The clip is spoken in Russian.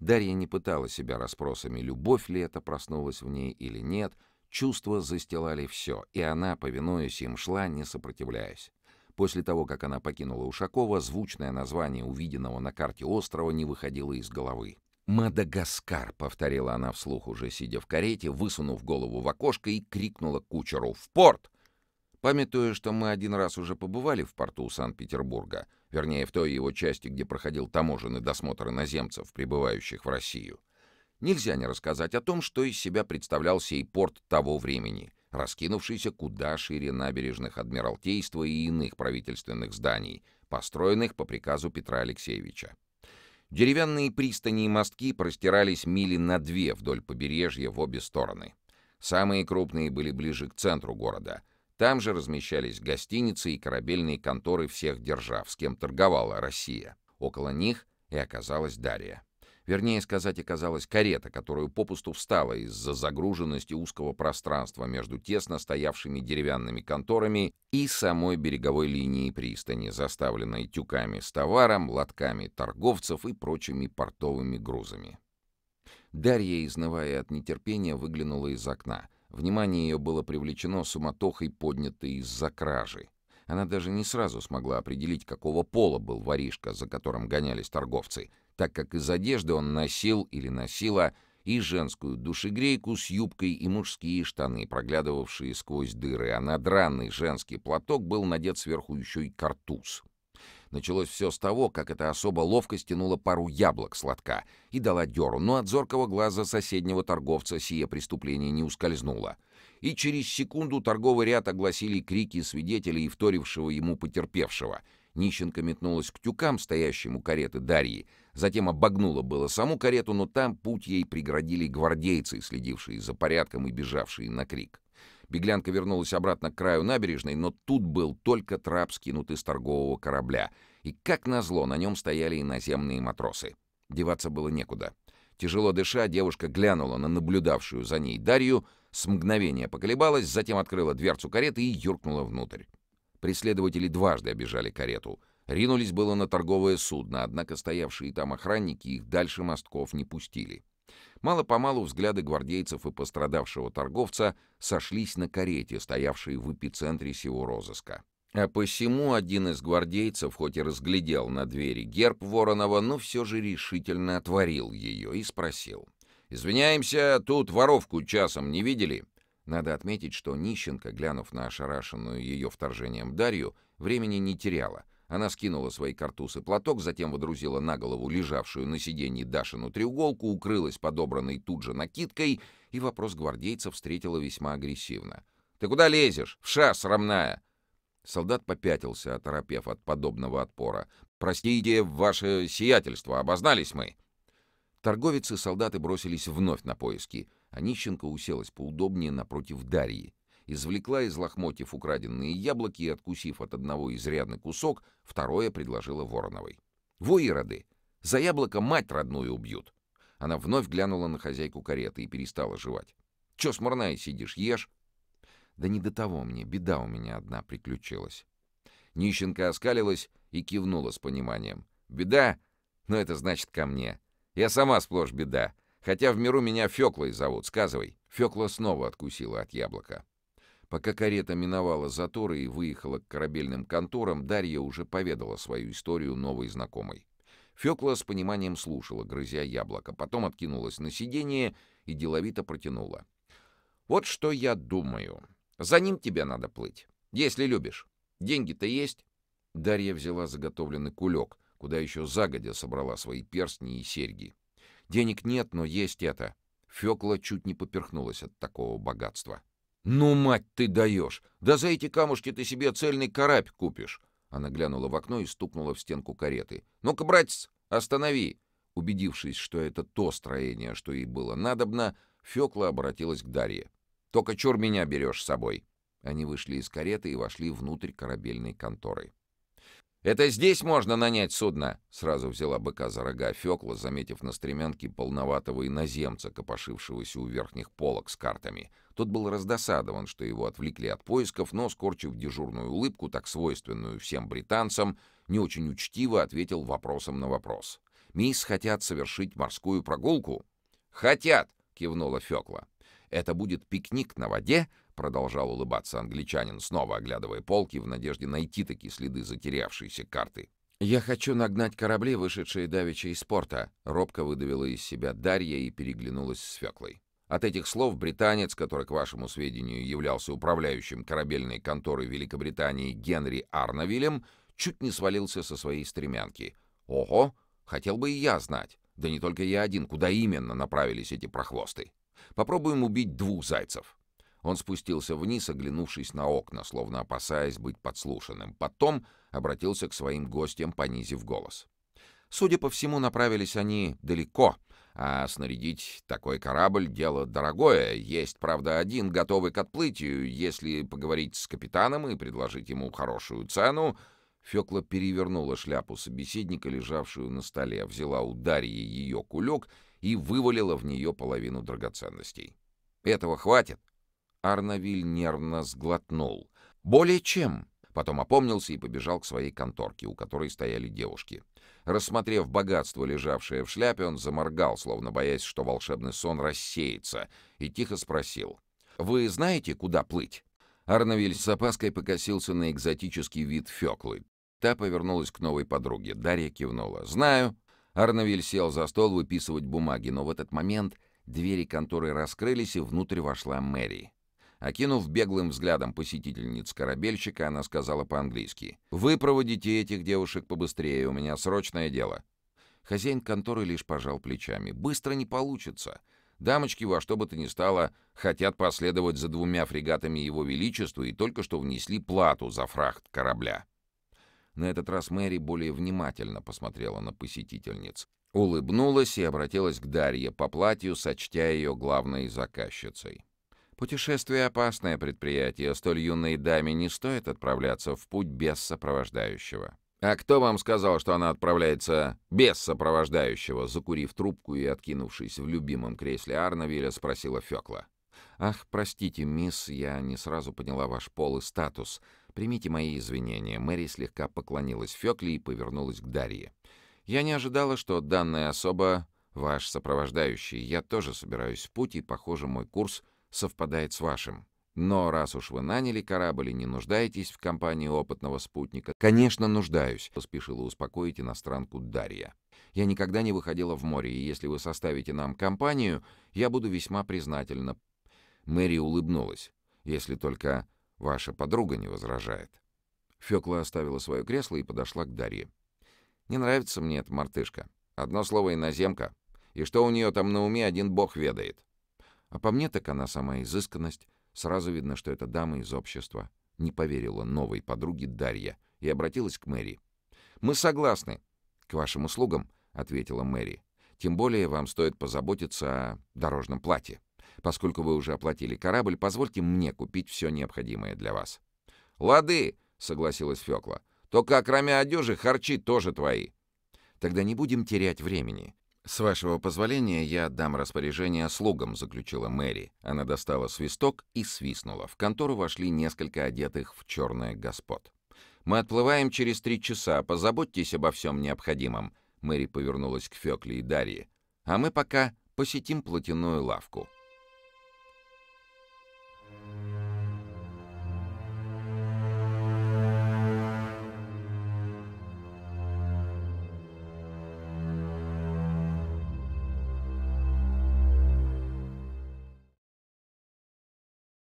Дарья не пытала себя расспросами, любовь ли это проснулась в ней или нет. Чувства застилали все, и она, повинуясь им, шла, не сопротивляясь. После того, как она покинула Ушакова, звучное название увиденного на карте острова не выходило из головы. «Мадагаскар», — повторила она вслух, уже сидя в карете, высунув голову в окошко и крикнула кучеру «В порт!» Памятуя, что мы один раз уже побывали в порту Санкт-Петербурга, вернее, в той его части, где проходил таможенный досмотр иноземцев, прибывающих в Россию, нельзя не рассказать о том, что из себя представлял сей порт того времени, раскинувшийся куда шире набережных Адмиралтейства и иных правительственных зданий, построенных по приказу Петра Алексеевича. Деревянные пристани и мостки простирались мили на две вдоль побережья в обе стороны. Самые крупные были ближе к центру города, там же размещались гостиницы и корабельные конторы всех держав, с кем торговала Россия. Около них и оказалась Дарья. Вернее сказать, оказалась карета, которую попусту встала из-за загруженности узкого пространства между тесно стоявшими деревянными конторами и самой береговой линией пристани, заставленной тюками с товаром, лотками торговцев и прочими портовыми грузами. Дарья, изнывая от нетерпения, выглянула из окна — Внимание ее было привлечено суматохой, поднятой из-за кражи. Она даже не сразу смогла определить, какого пола был воришка, за которым гонялись торговцы, так как из одежды он носил или носила и женскую душегрейку с юбкой и мужские штаны, проглядывавшие сквозь дыры, а на дранный женский платок был надет сверху еще и картуз. Началось все с того, как эта особа ловко стянула пару яблок с и дала деру. но от зоркого глаза соседнего торговца сие преступление не ускользнуло. И через секунду торговый ряд огласили крики свидетелей и вторившего ему потерпевшего. Нищенка метнулась к тюкам, стоящим у кареты Дарьи, затем обогнула было саму карету, но там путь ей преградили гвардейцы, следившие за порядком и бежавшие на крик. Беглянка вернулась обратно к краю набережной, но тут был только трап, скинутый с торгового корабля. И, как назло, на нем стояли иноземные матросы. Деваться было некуда. Тяжело дыша, девушка глянула на наблюдавшую за ней Дарью, с мгновения поколебалась, затем открыла дверцу кареты и юркнула внутрь. Преследователи дважды обижали карету. Ринулись было на торговое судно, однако стоявшие там охранники их дальше мостков не пустили. Мало-помалу взгляды гвардейцев и пострадавшего торговца сошлись на карете, стоявшей в эпицентре сего розыска. А посему один из гвардейцев, хоть и разглядел на двери герб Воронова, но все же решительно отворил ее и спросил. «Извиняемся, тут воровку часом не видели?» Надо отметить, что Нищенко, глянув на ошарашенную ее вторжением Дарью, времени не теряла — она скинула свои картусы и платок, затем водрузила на голову лежавшую на сиденье Дашину треуголку, укрылась подобранной тут же накидкой, и вопрос гвардейца встретила весьма агрессивно. «Ты куда лезешь? В шас, ромная!» Солдат попятился, оторопев от подобного отпора. «Простите, ваше сиятельство, обознались мы!» Торговицы и солдаты бросились вновь на поиски, а Нищенко уселась поудобнее напротив Дарьи, извлекла из лохмотьев украденные яблоки и, откусив от одного изрядный кусок, второе предложила Вороновой. «Во ироды! За яблоко мать родную убьют!» Она вновь глянула на хозяйку кареты и перестала жевать. «Чё смурная сидишь, ешь?» «Да не до того мне, беда у меня одна приключилась». Нищенка оскалилась и кивнула с пониманием. «Беда? Ну это значит ко мне. Я сама сплошь беда. Хотя в миру меня Фёклой зовут, сказывай». Фёкла снова откусила от яблока. Пока карета миновала заторы и выехала к корабельным конторам, Дарья уже поведала свою историю новой знакомой. Фёкла с пониманием слушала, грызя яблоко, потом откинулась на сиденье и деловито протянула. «Вот что я думаю. За ним тебе надо плыть, если любишь. Деньги-то есть?» Дарья взяла заготовленный кулек, куда еще загодя собрала свои перстни и серьги. «Денег нет, но есть это». Фёкла чуть не поперхнулась от такого богатства. «Ну, мать, ты даешь! Да за эти камушки ты себе цельный карабь купишь!» Она глянула в окно и стукнула в стенку кареты. «Ну-ка, братец, останови!» Убедившись, что это то строение, что ей было надобно, Фёкла обратилась к Дарье. «Только чур меня берешь с собой!» Они вышли из кареты и вошли внутрь корабельной конторы. «Это здесь можно нанять судно?» — сразу взяла быка за рога Фёкла, заметив на стремянке полноватого иноземца, копошившегося у верхних полок с картами. Тот был раздосадован, что его отвлекли от поисков, но, скорчив дежурную улыбку, так свойственную всем британцам, не очень учтиво ответил вопросом на вопрос. «Мисс хотят совершить морскую прогулку?» «Хотят!» — кивнула Фёкла. Это будет пикник на воде, продолжал улыбаться англичанин, снова оглядывая полки в надежде найти такие следы затерявшейся карты. «Я хочу нагнать корабли, вышедшие давеча из порта», — робко выдавила из себя Дарья и переглянулась с Феклой. От этих слов британец, который, к вашему сведению, являлся управляющим корабельной конторой Великобритании Генри Арновилем, чуть не свалился со своей стремянки. «Ого! Хотел бы и я знать! Да не только я один, куда именно направились эти прохвосты!» Попробуем убить двух зайцев». Он спустился вниз, оглянувшись на окна, словно опасаясь быть подслушанным. Потом обратился к своим гостям, понизив голос. Судя по всему, направились они далеко, а снарядить такой корабль — дело дорогое. Есть, правда, один, готовый к отплытию. Если поговорить с капитаном и предложить ему хорошую цену... Фёкла перевернула шляпу собеседника, лежавшую на столе, взяла у Дарьи ее кулек — и вывалила в нее половину драгоценностей. «Этого хватит?» Арновиль нервно сглотнул. «Более чем!» Потом опомнился и побежал к своей конторке, у которой стояли девушки. Рассмотрев богатство, лежавшее в шляпе, он заморгал, словно боясь, что волшебный сон рассеется, и тихо спросил. «Вы знаете, куда плыть?» Арновиль с опаской покосился на экзотический вид Феклы. Та повернулась к новой подруге. Дарья кивнула. «Знаю. Арновиль сел за стол выписывать бумаги, но в этот момент двери конторы раскрылись, и внутрь вошла Мэри. Окинув беглым взглядом посетительниц корабельщика, она сказала по-английски. «Вы проводите этих девушек побыстрее, у меня срочное дело». Хозяин конторы лишь пожал плечами. «Быстро не получится. Дамочки во что бы то ни стало хотят последовать за двумя фрегатами Его Величества и только что внесли плату за фрахт корабля». На этот раз Мэри более внимательно посмотрела на посетительниц. Улыбнулась и обратилась к Дарье по платью, сочтя ее главной заказчицей. «Путешествие — опасное предприятие. Столь юной даме не стоит отправляться в путь без сопровождающего». «А кто вам сказал, что она отправляется без сопровождающего?» Закурив трубку и откинувшись в любимом кресле Арновиля, спросила Фёкла. «Ах, простите, мисс, я не сразу поняла ваш пол и статус», «Примите мои извинения». Мэри слегка поклонилась Фёкле и повернулась к Дарье. «Я не ожидала, что данная особа — ваш сопровождающий. Я тоже собираюсь в путь, и, похоже, мой курс совпадает с вашим. Но раз уж вы наняли корабль и не нуждаетесь в компании опытного спутника, конечно, нуждаюсь, поспешила успокоить иностранку Дарья. Я никогда не выходила в море, и если вы составите нам компанию, я буду весьма признательна. Мэри улыбнулась. Если только Ваша подруга не возражает». Фёкла оставила своё кресло и подошла к Дарье. «Не нравится мне эта мартышка. Одно слово иноземка. И что у неё там на уме, один бог ведает». А по мне так она сама изысканность. Сразу видно, что это дама из общества. Не поверила новой подруге Дарья и обратилась к Мэри. «Мы согласны». «К вашим услугам», — ответила Мэри. «Тем более вам стоит позаботиться о дорожном платье». Поскольку вы уже оплатили корабль, позвольте мне купить все необходимое для вас». «Лады!» — согласилась Фёкла. «Только кроме одежи харчи тоже твои». «Тогда не будем терять времени». «С вашего позволения я отдам распоряжение слугам», — заключила Мэри. Она достала свисток и свистнула. В контору вошли несколько одетых в черное господ. «Мы отплываем через три часа. Позаботьтесь обо всем необходимом». Мэри повернулась к Фёкле и Дарье. «А мы пока посетим платяную лавку».